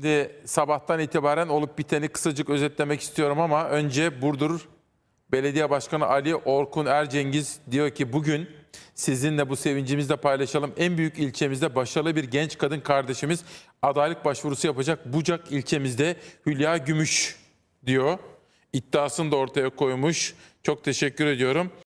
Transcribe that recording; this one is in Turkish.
Şimdi sabahtan itibaren olup biteni kısacık özetlemek istiyorum ama önce Burdur Belediye Başkanı Ali Orkun Ercengiz diyor ki bugün sizinle bu sevincimizle paylaşalım. En büyük ilçemizde başarılı bir genç kadın kardeşimiz adaylık başvurusu yapacak Bucak ilçemizde Hülya Gümüş diyor. İddiasını da ortaya koymuş. Çok teşekkür ediyorum.